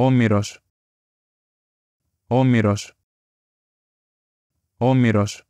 Όμηρος Όμηρος Όμηρος